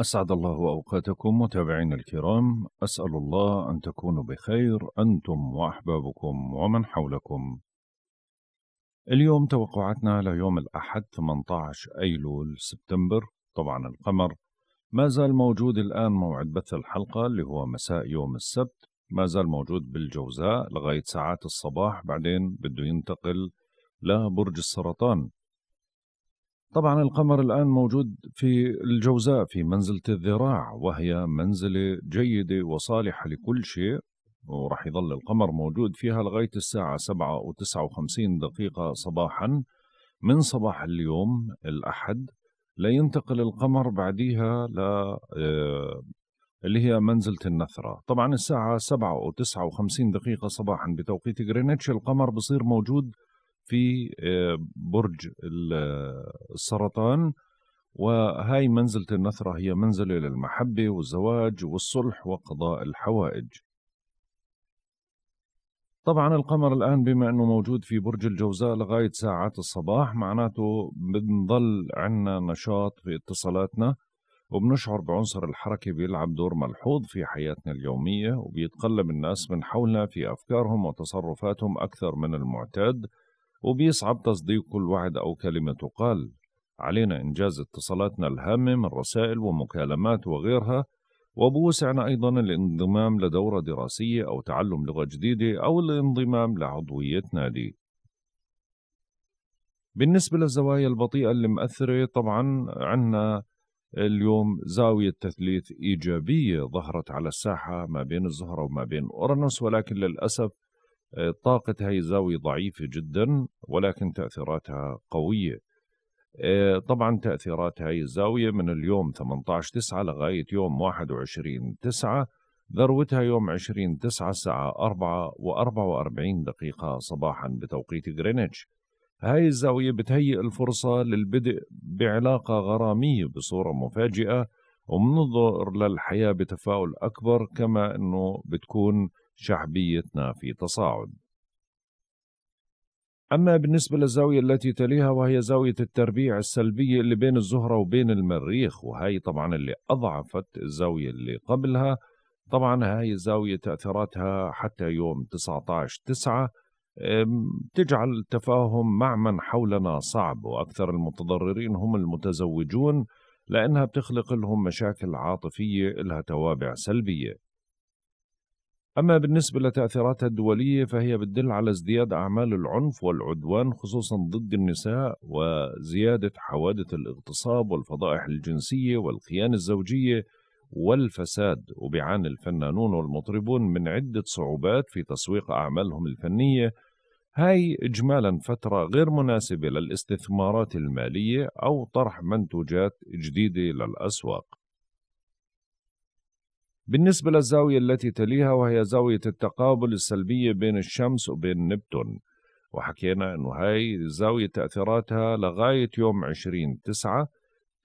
أسعد الله أوقاتكم متابعينا الكرام أسأل الله أن تكونوا بخير أنتم وأحبابكم ومن حولكم اليوم توقعاتنا ليوم الأحد 18 أيلول سبتمبر طبعا القمر ما زال موجود الآن موعد بث الحلقة اللي هو مساء يوم السبت ما زال موجود بالجوزاء لغاية ساعات الصباح بعدين بده ينتقل لبرج السرطان طبعا القمر الآن موجود في الجوزاء في منزلة الذراع وهي منزلة جيدة وصالحة لكل شيء وراح يظل القمر موجود فيها لغاية الساعة 7 و 59 دقيقة صباحا من صباح اليوم الأحد لينتقل القمر بعديها ل آه، اللي هي منزلة النثرة طبعا الساعة 7 و 59 دقيقة صباحا بتوقيت غرينتش القمر بصير موجود في آه، برج آه، السرطان وهاي منزلة النثرة هي منزلة للمحبة والزواج والصلح وقضاء الحوائج طبعا القمر الآن بما أنه موجود في برج الجوزاء لغاية ساعات الصباح معناته بنضل عنا نشاط في اتصالاتنا وبنشعر بعنصر الحركة بيلعب دور ملحوظ في حياتنا اليومية وبيتقلب الناس من حولنا في أفكارهم وتصرفاتهم أكثر من المعتاد وبيصعب تصديق كل وعد أو كلمة تقال علينا إنجاز اتصالاتنا الهامة من رسائل ومكالمات وغيرها وبوسعنا أيضا الانضمام لدورة دراسية أو تعلم لغة جديدة أو الانضمام لعضوية نادي بالنسبة للزوايا البطيئة اللي مأثرة طبعا عنا اليوم زاوية تثليث إيجابية ظهرت على الساحة ما بين الزهرة وما بين أورانوس ولكن للأسف طاقة هاي الزاوية ضعيفة جدا ولكن تأثيراتها قوية آه، طبعا تأثيرات هاي الزاوية من اليوم 18 9 لغاية يوم 21 9 ذروتها يوم 20 9 الساعة 4 و44 دقيقة صباحا بتوقيت غرينتش هاي الزاوية بتهيئ الفرصة للبدء بعلاقة غرامية بصورة مفاجئة ومنظر للحياة بتفاؤل أكبر كما أنه بتكون شعبيتنا في تصاعد أما بالنسبة للزاوية التي تليها وهي زاوية التربيع السلبية اللي بين الزهرة وبين المريخ وهي طبعا اللي أضعفت الزاوية اللي قبلها طبعا هاي الزاوية تأثيراتها حتى يوم 19 9 تجعل التفاهم مع من حولنا صعب وأكثر المتضررين هم المتزوجون لأنها بتخلق لهم مشاكل عاطفية لها توابع سلبية أما بالنسبة لتأثيراتها الدولية فهي بتدل على ازدياد أعمال العنف والعدوان خصوصا ضد النساء وزيادة حوادث الاغتصاب والفضائح الجنسية والخيانة الزوجية والفساد وبيعاني الفنانون والمطربون من عدة صعوبات في تسويق أعمالهم الفنية هاي إجمالا فترة غير مناسبة للاستثمارات المالية أو طرح منتوجات جديدة للأسواق بالنسبة للزاوية التي تليها وهي زاوية التقابل السلبية بين الشمس وبين نبتون وحكينا أنه هاي الزاوية تأثيراتها لغاية يوم 20 تسعة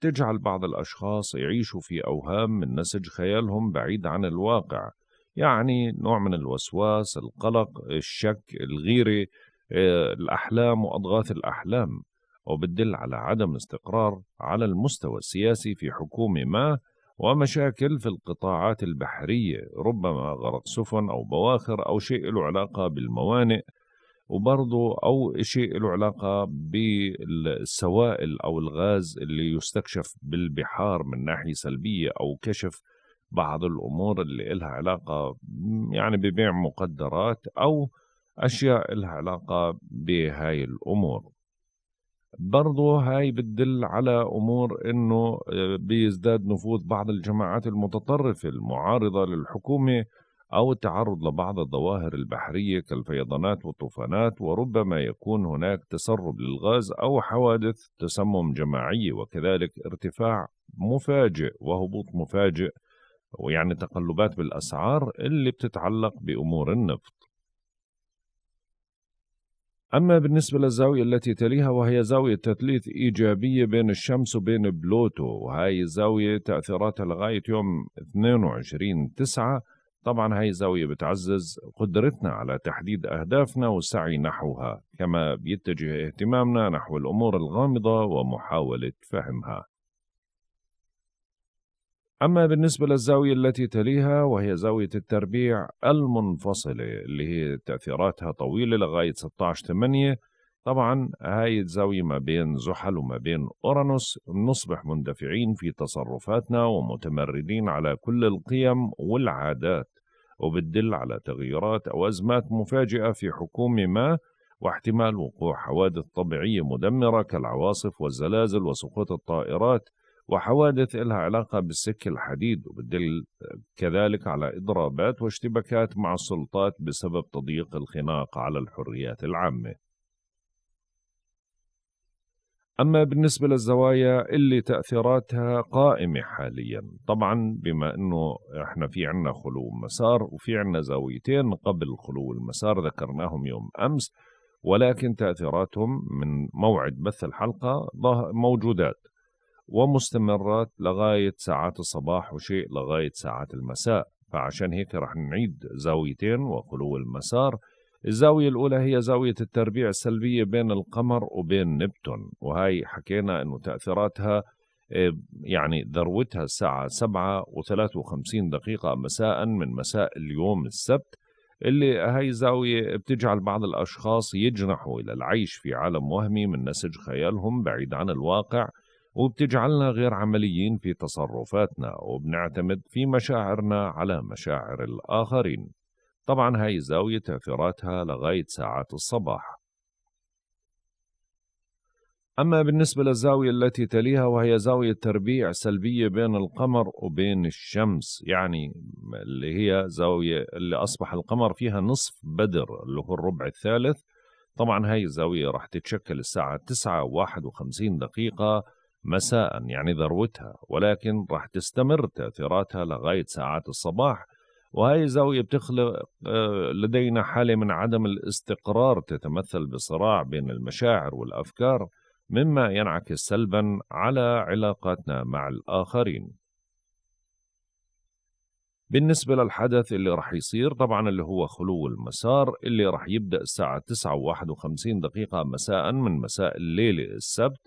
تجعل بعض الأشخاص يعيشوا في أوهام من نسج خيالهم بعيد عن الواقع يعني نوع من الوسواس القلق الشك الغيرة آه، الأحلام وأضغاث الأحلام وبتدل على عدم استقرار على المستوى السياسي في حكومة ما ومشاكل في القطاعات البحرية ربما غرق سفن أو بواخر أو شيء له علاقة بالموانئ وبرضه أو شيء له علاقة بالسوائل أو الغاز اللي يستكشف بالبحار من ناحية سلبية أو كشف بعض الأمور اللي إلها علاقة يعني ببيع مقدرات أو أشياء إلها علاقة بهاي الأمور برضو هاي بتدل على أمور أنه آه، بيزداد نفوذ بعض الجماعات المتطرفة المعارضة للحكومة أو التعرض لبعض الظواهر البحرية كالفيضانات والطوفانات وربما يكون هناك تسرب للغاز أو حوادث تسمم جماعية وكذلك ارتفاع مفاجئ وهبوط مفاجئ ويعني تقلبات بالأسعار اللي بتتعلق بأمور النفط أما بالنسبة للزاوية التي تليها وهي زاوية تثليث إيجابية بين الشمس وبين بلوتو وهي الزاوية تأثيراتها لغاية يوم 22 9 طبعا هاي الزاوية بتعزز قدرتنا على تحديد أهدافنا والسعي نحوها كما بيتجه اهتمامنا نحو الأمور الغامضة ومحاولة فهمها أما بالنسبة للزاوية التي تليها وهي زاوية التربيع المنفصلة اللي هي تأثيراتها طويلة لغاية 16 8 طبعا هاي الزاوية ما بين زحل وما بين أورانوس نصبح مندفعين في تصرفاتنا ومتمردين على كل القيم والعادات وبتدل على تغييرات أو أزمات مفاجئة في حكومة ما واحتمال وقوع حوادث طبيعية مدمرة كالعواصف والزلازل وسقوط الطائرات وحوادث لها علاقة بالسك الحديد وبتدل كذلك على إضرابات واشتباكات مع السلطات بسبب تضييق الخناق على الحريات العامة أما بالنسبة للزوايا اللي تأثيراتها قائمة حاليا طبعا بما أنه إحنا في عنا خلو مسار وفي عنا زاويتين قبل خلو المسار ذكرناهم يوم أمس ولكن تأثيراتهم من موعد بث الحلقة موجودات ومستمرات لغاية ساعات الصباح وشيء لغاية ساعات المساء فعشان هيك رح نعيد زاويتين وخلو المسار الزاوية الأولى هي زاوية التربيع السلبية بين القمر وبين نبتون وهي حكينا أنه تأثيراتها آه، يعني ذروتها الساعة 7 و53 دقيقة مساء من مساء اليوم السبت اللي هاي الزاوية بتجعل بعض الأشخاص يجنحوا إلى العيش في عالم وهمي من نسج خيالهم بعيد عن الواقع وبتجعلنا غير عمليين في تصرفاتنا وبنعتمد في مشاعرنا على مشاعر الآخرين طبعا هاي الزاوية تأثيراتها لغاية ساعات الصباح أما بالنسبة للزاوية التي تليها وهي زاوية تربيع سلبية بين القمر وبين الشمس يعني اللي هي زاوية اللي أصبح القمر فيها نصف بدر اللي هو الربع الثالث طبعا هاي الزاوية راح تتشكل الساعة تسعة و وخمسين دقيقة مساء يعني ذروتها ولكن راح تستمر تأثيراتها لغاية ساعات الصباح وهي الزاوية بتخلق آه، لدينا حالة من عدم الاستقرار تتمثل بصراع بين المشاعر والأفكار مما ينعكس سلبا على علاقاتنا مع الآخرين بالنسبة للحدث اللي رح يصير طبعا اللي هو خلو المسار اللي رح يبدأ الساعة 9 و51 دقيقة مساء من مساء الليلة السبت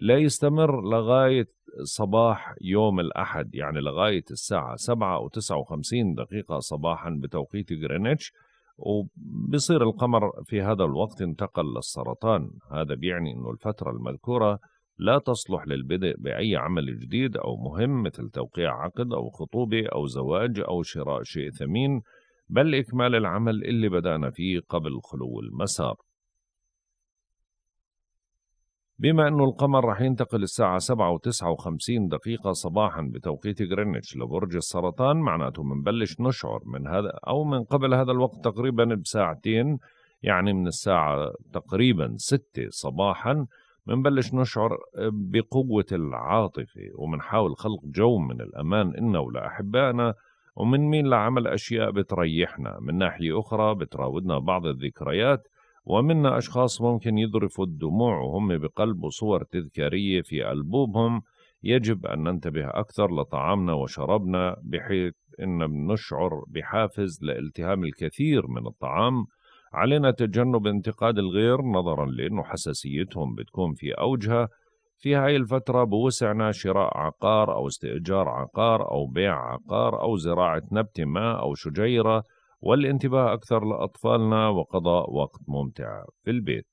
لا يستمر لغاية صباح يوم الأحد يعني لغاية الساعة 7 و 59 دقيقة صباحا بتوقيت غرينتش وبصير القمر في هذا الوقت انتقل للسرطان هذا بيعني أنه الفترة المذكورة لا تصلح للبدء بأي عمل جديد أو مهم مثل توقيع عقد أو خطوبة أو زواج أو شراء شيء ثمين بل إكمال العمل اللي بدأنا فيه قبل خلو المسار بما أن القمر رح ينتقل الساعة 7 و 59 دقيقة صباحا بتوقيت غرينتش لبرج السرطان معناته بنبلش نشعر من هذا أو من قبل هذا الوقت تقريبا بساعتين يعني من الساعة تقريبا 6 صباحا بنبلش نشعر بقوة العاطفة وبنحاول خلق جو من الأمان إلنا ولأحبائنا ومن مين لعمل أشياء بتريحنا من ناحية أخرى بتراودنا بعض الذكريات ومنا أشخاص ممكن يذرفوا الدموع وهم بقلبوا صور تذكارية في ألبومهم يجب أن ننتبه أكثر لطعامنا وشرابنا بحيث أن نشعر بحافز لالتهام الكثير من الطعام علينا تجنب انتقاد الغير نظرا لأنه حساسيتهم بتكون في أوجها في هاي الفترة بوسعنا شراء عقار أو استئجار عقار أو بيع عقار أو زراعة نبتة ما أو شجيرة والانتباه أكثر لأطفالنا وقضاء وقت ممتع في البيت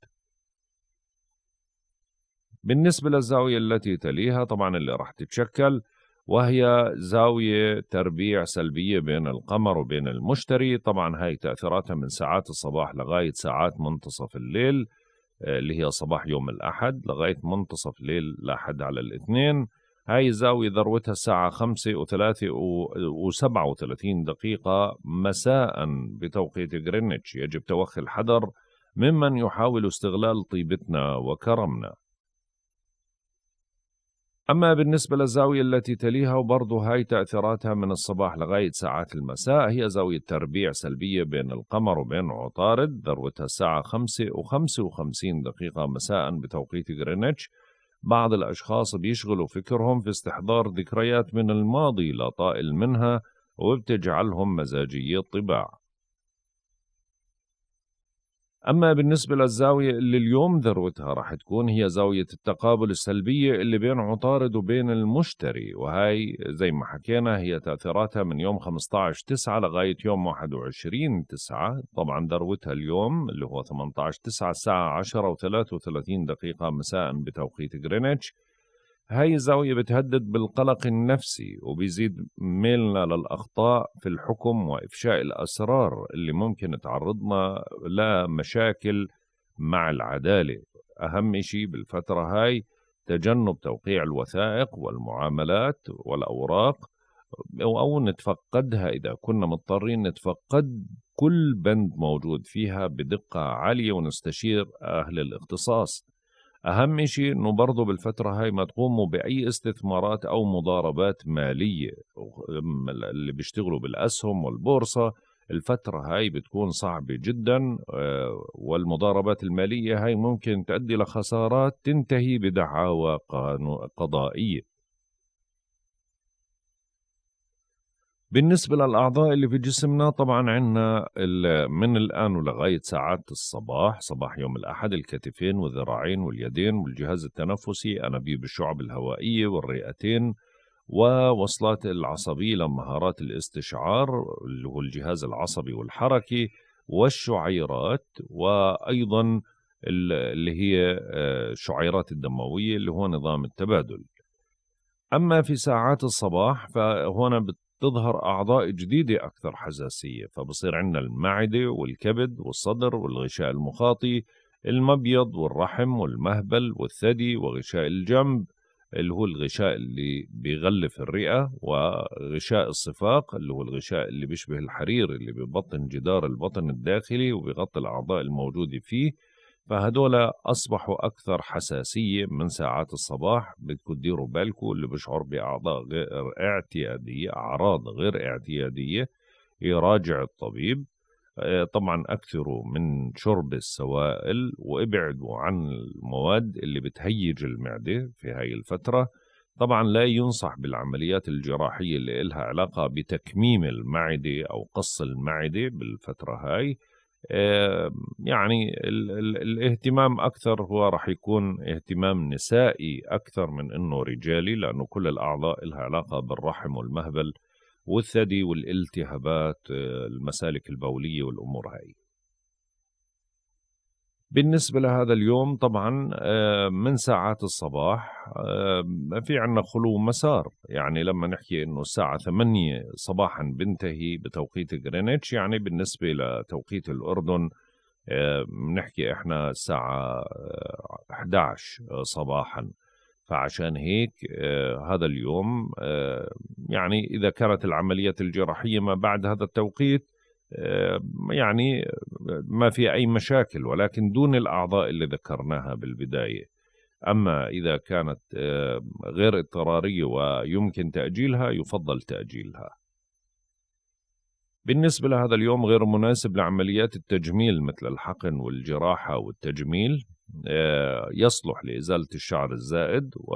بالنسبة للزاوية التي تليها طبعا اللي راح تتشكل وهي زاوية تربيع سلبية بين القمر وبين المشتري طبعا هاي تأثيراتها من ساعات الصباح لغاية ساعات منتصف الليل آه، اللي هي صباح يوم الأحد لغاية منتصف ليل الأحد على الاثنين هاي الزاوية ذروتها الساعة خمسة وثلاثة وسبعة وثلاثين دقيقة مساء بتوقيت غرينتش يجب توخي الحذر ممن يحاول استغلال طيبتنا وكرمنا أما بالنسبة للزاوية التي تليها وبرضه هاي تأثيراتها من الصباح لغاية ساعات المساء هي زاوية تربيع سلبية بين القمر وبين عطارد ذروتها الساعة خمسة وخمسة وخمسين دقيقة مساء بتوقيت غرينتش بعض الأشخاص بيشغلوا فكرهم في استحضار ذكريات من الماضي لا طائل منها وبتجعلهم مزاجية الطباع أما بالنسبة للزاوية اللي اليوم ذروتها رح تكون هي زاوية التقابل السلبية اللي بين عطارد وبين المشتري وهي زي ما حكينا هي تأثيراتها من يوم 15 9 لغاية يوم 21 9 طبعا ذروتها اليوم اللي هو 18 9 الساعة 10 و33 دقيقة مساء بتوقيت غرينتش هاي الزاوية بتهدد بالقلق النفسي وبيزيد ميلنا للأخطاء في الحكم وإفشاء الأسرار اللي ممكن تعرضنا لمشاكل مع العدالة أهم شيء بالفترة هاي تجنب توقيع الوثائق والمعاملات والأوراق أو نتفقدها إذا كنا مضطرين نتفقد كل بند موجود فيها بدقة عالية ونستشير أهل الاختصاص أهم شيء أنه برضو بالفترة هاي ما تقوموا بأي استثمارات أو مضاربات مالية اللي بيشتغلوا بالأسهم والبورصة الفترة هاي بتكون صعبة جدا آه، والمضاربات المالية هاي ممكن تؤدي لخسارات تنتهي بدعاوى قضائية بالنسبة للأعضاء اللي في جسمنا طبعا عندنا من الآن ولغاية ساعات الصباح صباح يوم الأحد الكتفين والذراعين واليدين والجهاز التنفسي أنابيب الشعب الهوائية والرئتين ووصلات العصبية لمهارات الاستشعار اللي هو الجهاز العصبي والحركي والشعيرات وأيضا اللي هي الشعيرات آه، الدموية اللي هو نظام التبادل أما في ساعات الصباح فهنا تظهر أعضاء جديدة أكثر حساسية فبصير عندنا المعدة والكبد والصدر والغشاء المخاطي المبيض والرحم والمهبل والثدي وغشاء الجنب اللي هو الغشاء اللي بيغلف الرئة وغشاء الصفاق اللي هو الغشاء اللي بيشبه الحرير اللي ببطن جدار البطن الداخلي وبيغطي الأعضاء الموجودة فيه فهدول أصبحوا أكثر حساسية من ساعات الصباح بدكم تديروا بالكم اللي بشعر بأعضاء غير اعتيادية أعراض غير اعتيادية يراجع إيه، الطبيب إيه، طبعا اكثروا من شرب السوائل وابعدوا عن المواد اللي بتهيج المعدة في هاي الفترة طبعا لا ينصح بالعمليات الجراحية اللي إلها علاقة بتكميم المعدة أو قص المعدة بالفترة هاي آه، يعني ال ال الاهتمام اكثر هو راح يكون اهتمام نسائي اكثر من انه رجالي لانه كل الاعضاء لها علاقه بالرحم والمهبل والثدي والالتهابات آه، المسالك البوليه والامور هاي بالنسبة لهذا اليوم طبعا آه، من ساعات الصباح آه، في عنا خلو مسار يعني لما نحكي انه الساعة 8 صباحا بنتهي بتوقيت غرينتش يعني بالنسبة لتوقيت الأردن بنحكي آه، احنا الساعة 11 صباحا فعشان هيك هذا اليوم يعني إذا كانت العمليات الجراحية ما بعد هذا التوقيت يعني ما في أي مشاكل ولكن دون الأعضاء اللي ذكرناها بالبداية أما إذا كانت غير اضطرارية ويمكن تأجيلها يفضل تأجيلها بالنسبة لهذا اليوم غير مناسب لعمليات التجميل مثل الحقن والجراحة والتجميل آه، يصلح لإزالة الشعر الزائد و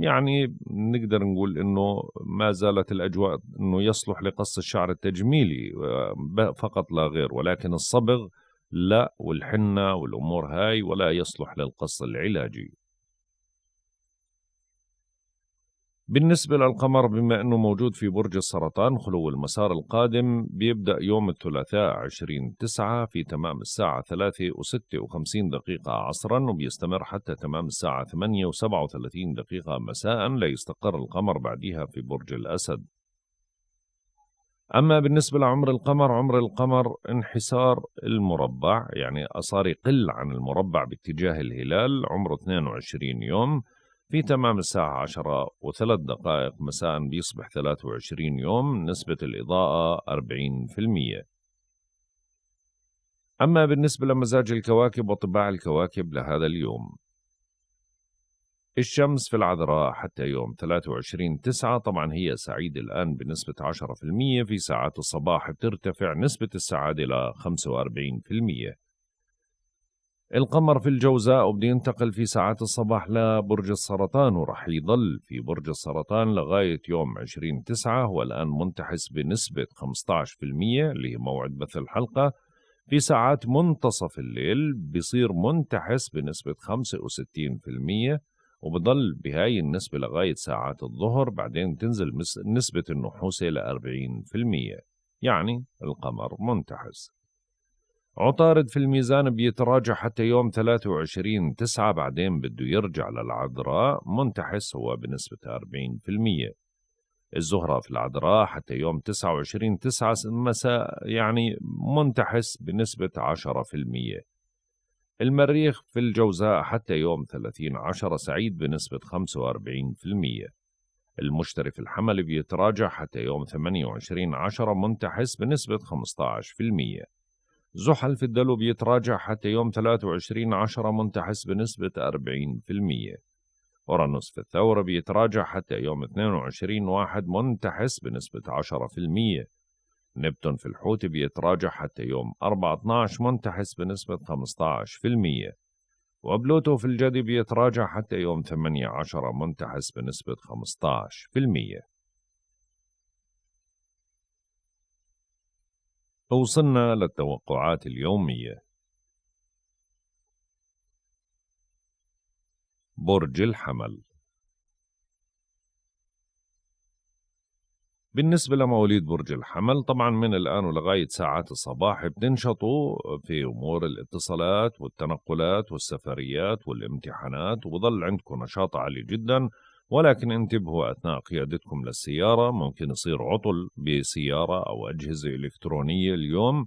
يعني نقدر نقول انه ما زالت الاجواء انه يصلح لقص الشعر التجميلي فقط لا غير ولكن الصبغ لا والحنه والامور هاي ولا يصلح للقص العلاجي بالنسبة للقمر بما أنه موجود في برج السرطان خلو المسار القادم بيبدأ يوم الثلاثاء 20 تسعة في تمام الساعة 3 و56 دقيقة عصرا وبيستمر حتى تمام الساعة 8 و37 دقيقة مساء لا يستقر القمر بعدها في برج الأسد أما بالنسبة لعمر القمر عمر القمر انحسار المربع يعني صار يقل عن المربع باتجاه الهلال عمره 22 يوم في تمام الساعة عشرة وثلاث دقائق مساء بيصبح 23 يوم نسبة الإضاءة 40% أما بالنسبة لمزاج الكواكب وطباع الكواكب لهذا اليوم الشمس في العذراء حتى يوم 23 تسعة طبعا هي سعيدة الآن بنسبة 10% في ساعات الصباح بترتفع نسبة السعادة إلى 45% القمر في الجوزاء وبده ينتقل في ساعات الصباح لبرج السرطان ورح يضل في برج السرطان لغاية يوم عشرين تسعة هو الآن منتحس بنسبة 15% اللي هي موعد بث الحلقة في ساعات منتصف الليل بيصير منتحس بنسبة 65% وبضل بهاي النسبة لغاية ساعات الظهر بعدين تنزل نسبة النحوسة ل 40% يعني القمر منتحس عطارد في الميزان بيتراجع حتى يوم 23 تسعة بعدين بده يرجع للعذراء منتحس هو بنسبة 40% الزهرة في العذراء حتى يوم 29 تسعة مساء يعني منتحس بنسبة 10% المريخ في الجوزاء حتى يوم 30 عشرة سعيد بنسبة 45% المشتري في الحمل بيتراجع حتى يوم 28 عشرة منتحس بنسبة 15% زحل في الدلو بيتراجع حتى يوم 23 عشرة منتحس بنسبة 40% أورانوس في الثورة بيتراجع حتى يوم 22 واحد منتحس بنسبة 10% نبتون في الحوت بيتراجع حتى يوم 4 12 منتحس بنسبة 15% وبلوتو في الجدي بيتراجع حتى يوم 18 منتحس بنسبة 15% وصلنا للتوقعات اليومية برج الحمل بالنسبة لمواليد برج الحمل طبعا من الآن ولغاية ساعات الصباح بتنشطوا في أمور الاتصالات والتنقلات والسفريات والامتحانات وبظل عندكم نشاط عالي جداً ولكن انتبهوا أثناء قيادتكم للسيارة ممكن يصير عطل بسيارة أو أجهزة إلكترونية اليوم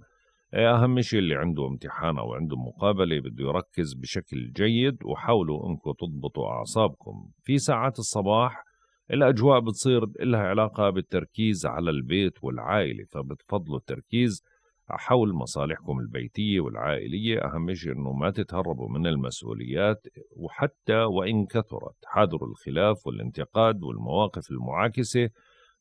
أهم شيء اللي عنده امتحان أو عنده مقابلة بده يركز بشكل جيد وحاولوا أنكم تضبطوا أعصابكم في ساعات الصباح الأجواء بتصير لها علاقة بالتركيز على البيت والعائلة فبتفضلوا التركيز حول مصالحكم البيتية والعائلية أهم شيء أنه ما تتهربوا من المسؤوليات وحتى وإن كثرت حذر الخلاف والانتقاد والمواقف المعاكسة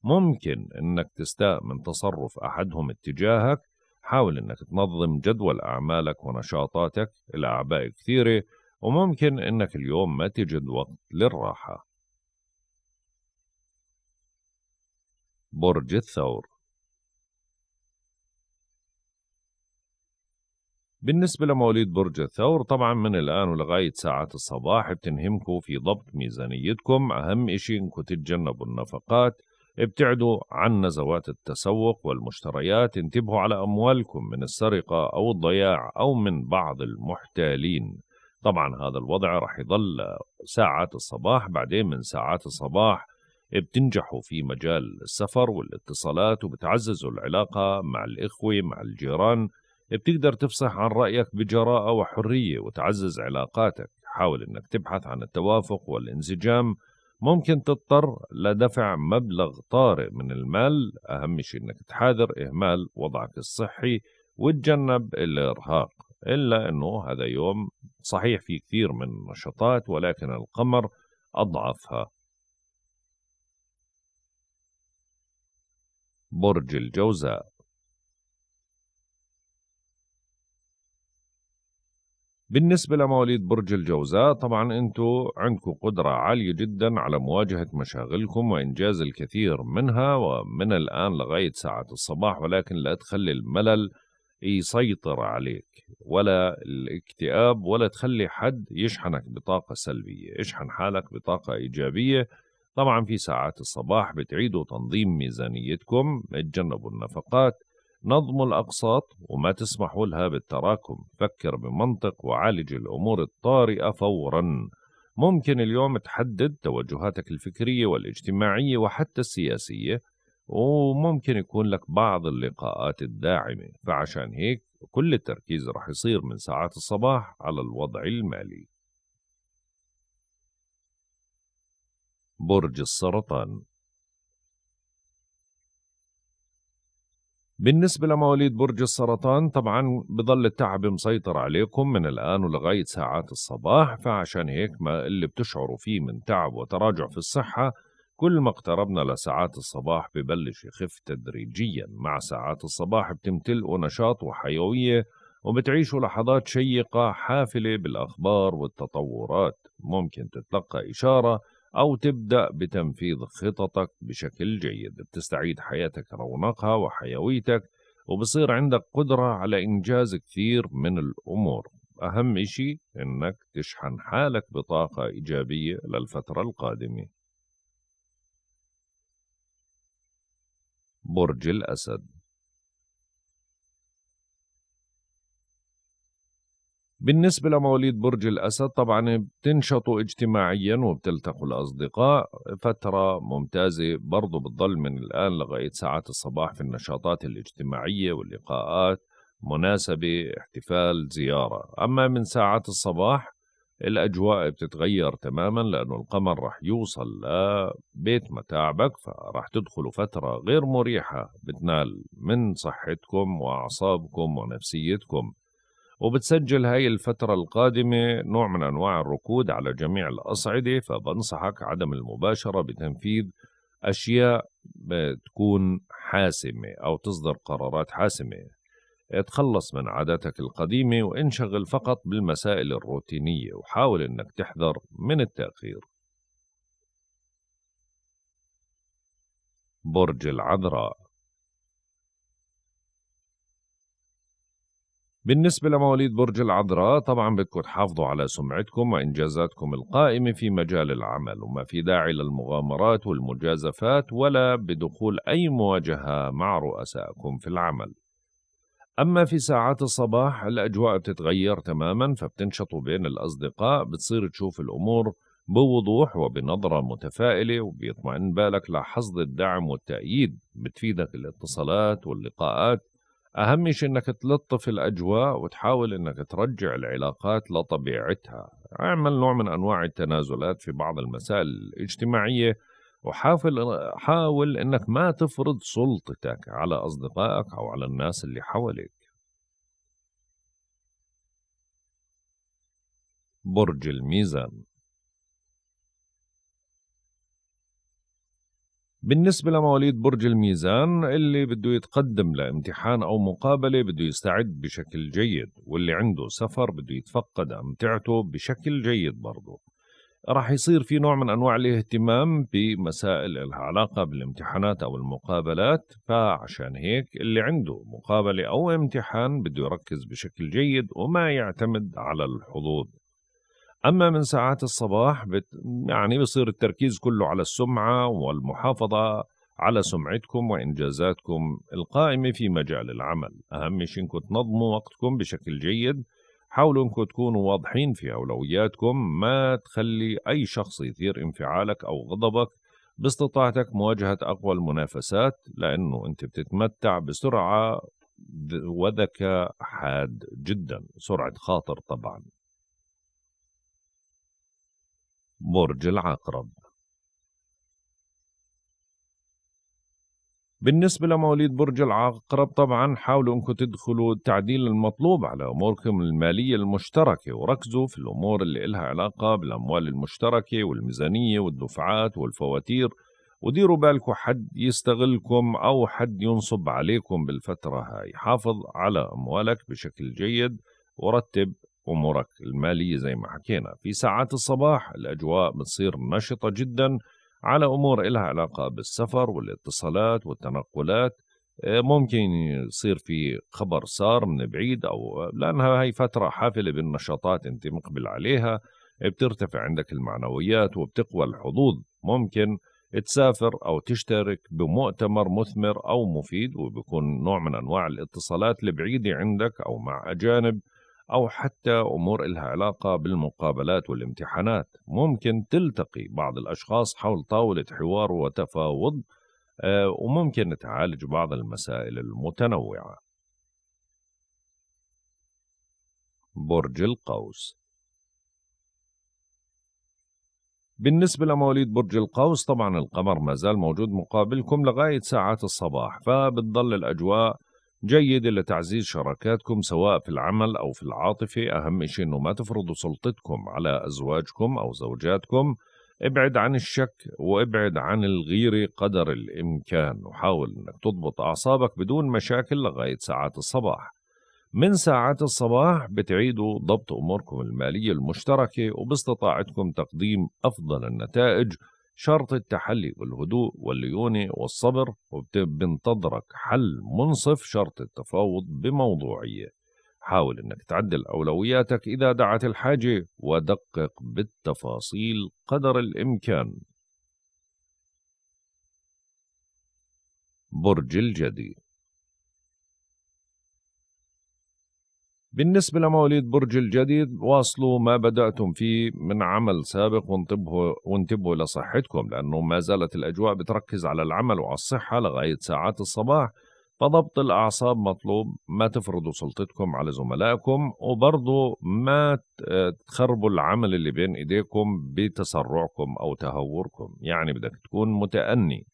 ممكن أنك تستاء من تصرف أحدهم اتجاهك حاول أنك تنظم جدول أعمالك ونشاطاتك الأعباء كثيرة وممكن أنك اليوم ما تجد وقت للراحة برج الثور بالنسبة لمواليد برج الثور طبعا من الآن ولغاية ساعات الصباح بتنهمكم في ضبط ميزانيتكم أهم إشي إنكم تتجنبوا النفقات ابتعدوا عن نزوات التسوق والمشتريات انتبهوا على أموالكم من السرقة أو الضياع أو من بعض المحتالين طبعا هذا الوضع رح يضل ساعات الصباح بعدين من ساعات الصباح بتنجحوا في مجال السفر والاتصالات وبتعززوا العلاقة مع الإخوة مع الجيران بتقدر تفصح عن رأيك بجراءة وحرية وتعزز علاقاتك حاول أنك تبحث عن التوافق والانسجام ممكن تضطر لدفع مبلغ طارئ من المال أهم شيء أنك تحاذر إهمال وضعك الصحي وتجنب الإرهاق إلا أنه هذا يوم صحيح في كثير من النشاطات ولكن القمر أضعفها برج الجوزاء بالنسبة لمواليد برج الجوزاء طبعا انتم عندكم قدرة عالية جدا على مواجهة مشاغلكم وإنجاز الكثير منها ومن الآن لغاية ساعة الصباح ولكن لا تخلي الملل يسيطر عليك ولا الاكتئاب ولا تخلي حد يشحنك بطاقة سلبية اشحن حالك بطاقة إيجابية طبعا في ساعات الصباح بتعيدوا تنظيم ميزانيتكم اتجنبوا النفقات نظم الأقساط وما تسمح لها بالتراكم فكر بمنطق وعالج الأمور الطارئة فورا ممكن اليوم تحدد توجهاتك الفكرية والاجتماعية وحتى السياسية وممكن يكون لك بعض اللقاءات الداعمة فعشان هيك كل التركيز رح يصير من ساعات الصباح على الوضع المالي برج السرطان بالنسبة لمواليد برج السرطان طبعا بضل التعب مسيطر عليكم من الآن ولغاية ساعات الصباح فعشان هيك ما اللي بتشعروا فيه من تعب وتراجع في الصحة كل ما اقتربنا لساعات الصباح ببلش يخف تدريجيا مع ساعات الصباح بتمتلئوا نشاط وحيوية وبتعيشوا لحظات شيقة حافلة بالأخبار والتطورات ممكن تتلقى إشارة أو تبدأ بتنفيذ خططك بشكل جيد بتستعيد حياتك رونقها وحيويتك وبصير عندك قدرة على إنجاز كثير من الأمور أهم إشي إنك تشحن حالك بطاقة إيجابية للفترة القادمة برج الأسد بالنسبة لمواليد برج الأسد طبعا بتنشطوا اجتماعيا وبتلتقوا الأصدقاء فترة ممتازة برضو بتضل من الآن لغاية ساعات الصباح في النشاطات الاجتماعية واللقاءات مناسبة احتفال زيارة أما من ساعات الصباح الأجواء بتتغير تماما لأنه القمر رح يوصل لبيت متاعبك فرح تدخلوا فترة غير مريحة بتنال من صحتكم وأعصابكم ونفسيتكم وبتسجل هاي الفترة القادمة نوع من أنواع الركود على جميع الأصعدة فبنصحك عدم المباشرة بتنفيذ أشياء تكون حاسمة أو تصدر قرارات حاسمة اتخلص من عاداتك القديمة وانشغل فقط بالمسائل الروتينية وحاول أنك تحذر من التأخير برج العذراء بالنسبة لمواليد برج العذراء طبعا بدكم تحافظوا على سمعتكم وإنجازاتكم القائمة في مجال العمل وما في داعي للمغامرات والمجازفات ولا بدخول أي مواجهة مع رؤسائكم في العمل أما في ساعات الصباح الأجواء بتتغير تماما فبتنشطوا بين الأصدقاء بتصير تشوف الأمور بوضوح وبنظرة متفائلة وبيطمئن بالك لحصد الدعم والتأييد بتفيدك الاتصالات واللقاءات اهم شيء انك تلطف الاجواء وتحاول انك ترجع العلاقات لطبيعتها اعمل نوع من انواع التنازلات في بعض المسائل الاجتماعيه وحاول حاول انك ما تفرض سلطتك على اصدقائك او على الناس اللي حواليك برج الميزان بالنسبة لمواليد برج الميزان اللي بده يتقدم لامتحان أو مقابلة بده يستعد بشكل جيد واللي عنده سفر بده يتفقد أمتعته بشكل جيد برضه راح يصير في نوع من أنواع الاهتمام بمسائل لها علاقة بالامتحانات أو المقابلات فعشان هيك اللي عنده مقابلة أو امتحان بده يركز بشكل جيد وما يعتمد على الحظوظ أما من ساعات الصباح بت يعني بصير التركيز كله على السمعة والمحافظة على سمعتكم وإنجازاتكم القائمة في مجال العمل أهم شيء إنكم تنظموا وقتكم بشكل جيد حاولوا إنكم تكونوا واضحين في أولوياتكم ما تخلي أي شخص يثير انفعالك أو غضبك باستطاعتك مواجهة أقوى المنافسات لأنه أنت بتتمتع بسرعة وذكاء حاد جدا سرعة خاطر طبعا برج العقرب بالنسبة لمواليد برج العقرب طبعا حاولوا انكم تدخلوا التعديل المطلوب على اموركم المالية المشتركة وركزوا في الامور اللي إلها علاقة بالاموال المشتركة والميزانية والدفعات والفواتير وديروا بالكم حد يستغلكم او حد ينصب عليكم بالفترة هاي حافظ على اموالك بشكل جيد ورتب أمورك المالية زي ما حكينا في ساعات الصباح الأجواء بتصير نشطة جدا على أمور إلها علاقة بالسفر والاتصالات والتنقلات آه، ممكن يصير في خبر صار من بعيد أو لأنها هي فترة حافلة بالنشاطات أنت مقبل عليها بترتفع عندك المعنويات وبتقوى الحظوظ ممكن تسافر أو تشترك بمؤتمر مثمر أو مفيد وبيكون نوع من أنواع الاتصالات البعيدة عندك أو مع أجانب أو حتى أمور إلها علاقة بالمقابلات والامتحانات ممكن تلتقي بعض الأشخاص حول طاولة حوار وتفاوض آه، وممكن تعالج بعض المسائل المتنوعة برج القوس بالنسبة لمواليد برج القوس طبعا القمر ما زال موجود مقابلكم لغاية ساعات الصباح فبتضل الأجواء جيد لتعزيز شراكاتكم سواء في العمل أو في العاطفة أهم شيء أنه ما تفرضوا سلطتكم على أزواجكم أو زوجاتكم ابعد عن الشك وابعد عن الغيرة قدر الإمكان وحاول أنك تضبط أعصابك بدون مشاكل لغاية ساعات الصباح من ساعات الصباح بتعيدوا ضبط أموركم المالية المشتركة وباستطاعتكم تقديم أفضل النتائج شرط التحلي والهدوء والليونة والصبر وبنتظرك حل منصف شرط التفاوض بموضوعية حاول أنك تعدل أولوياتك إذا دعت الحاجة ودقق بالتفاصيل قدر الإمكان برج الجدي بالنسبة لمواليد برج الجديد واصلوا ما بدأتم فيه من عمل سابق وانتبهوا, وانتبهوا لصحتكم لأنه ما زالت الأجواء بتركز على العمل وعلى الصحة لغاية ساعات الصباح فضبط الأعصاب مطلوب ما تفرضوا سلطتكم على زملائكم وبرضه ما تخربوا العمل اللي بين إيديكم بتسرعكم أو تهوركم يعني بدك تكون متأني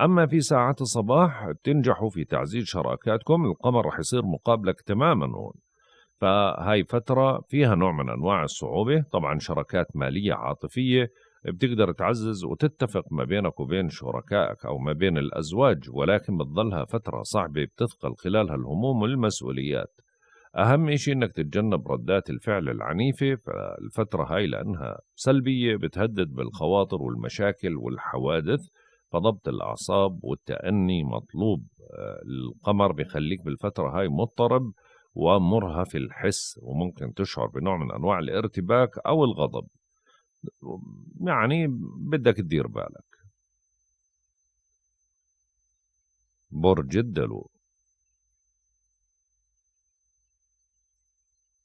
أما في ساعات الصباح تنجحوا في تعزيز شراكاتكم القمر رح يصير مقابلك تماما هون فهاي فترة فيها نوع من أنواع الصعوبة طبعا شراكات مالية عاطفية بتقدر تعزز وتتفق ما بينك وبين شركائك أو ما بين الأزواج ولكن بتظلها فترة صعبة بتثقل خلالها الهموم والمسؤوليات أهم إشي إنك تتجنب ردات الفعل العنيفة فالفترة هاي لأنها سلبية بتهدد بالخواطر والمشاكل والحوادث فضبط الأعصاب والتأني مطلوب آه، القمر بخليك بالفترة هاي مضطرب ومرهف الحس وممكن تشعر بنوع من أنواع الارتباك أو الغضب يعني بدك تدير بالك برج الدلو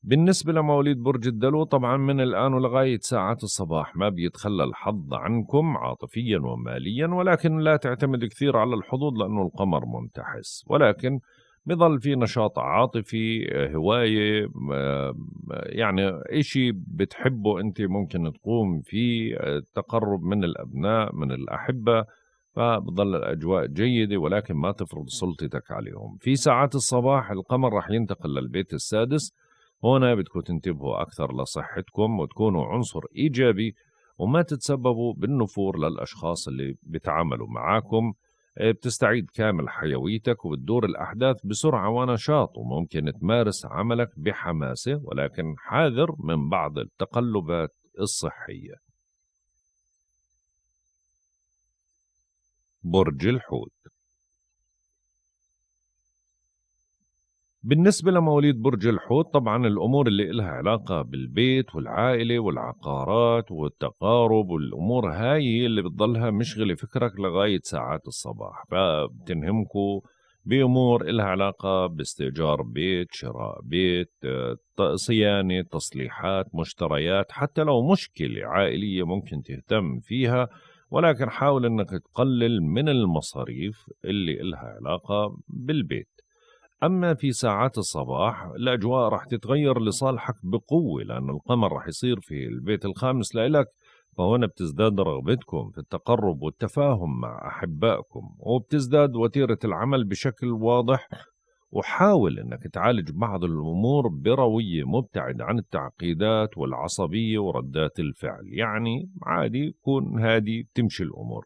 بالنسبة لمواليد برج الدلو طبعا من الآن ولغاية ساعات الصباح ما بيتخلى الحظ عنكم عاطفيا وماليا ولكن لا تعتمد كثير على الحظوظ لأنه القمر منتحس ولكن بضل في نشاط عاطفي آه، هواية آه، يعني إشي بتحبه أنت ممكن تقوم فيه التقرب آه، من الأبناء من الأحبة فبضل الأجواء جيدة ولكن ما تفرض سلطتك عليهم في ساعات الصباح القمر رح ينتقل للبيت السادس هنا بدكم تنتبهوا أكثر لصحتكم وتكونوا عنصر إيجابي وما تتسببوا بالنفور للأشخاص اللي بيتعاملوا معاكم آه، بتستعيد كامل حيويتك وبتدور الأحداث بسرعة ونشاط وممكن تمارس عملك بحماسة ولكن حاذر من بعض التقلبات الصحية برج الحوت بالنسبة لمواليد برج الحوت طبعا الأمور اللي إلها علاقة بالبيت والعائلة والعقارات والتقارب والأمور هاي هي اللي بتضلها مشغلة فكرك لغاية ساعات الصباح فبتنهمكوا بأمور إلها علاقة باستئجار بيت شراء بيت صيانة تصليحات مشتريات حتى لو مشكلة عائلية ممكن تهتم فيها ولكن حاول أنك تقلل من المصاريف اللي إلها علاقة بالبيت أما في ساعات الصباح الأجواء راح تتغير لصالحك بقوة لأن القمر راح يصير في البيت الخامس لإلك فهنا بتزداد رغبتكم في التقرب والتفاهم مع أحبائكم وبتزداد وتيرة العمل بشكل واضح وحاول أنك تعالج بعض الأمور بروية مبتعد عن التعقيدات والعصبية وردات الفعل يعني عادي كون هادي تمشي الأمور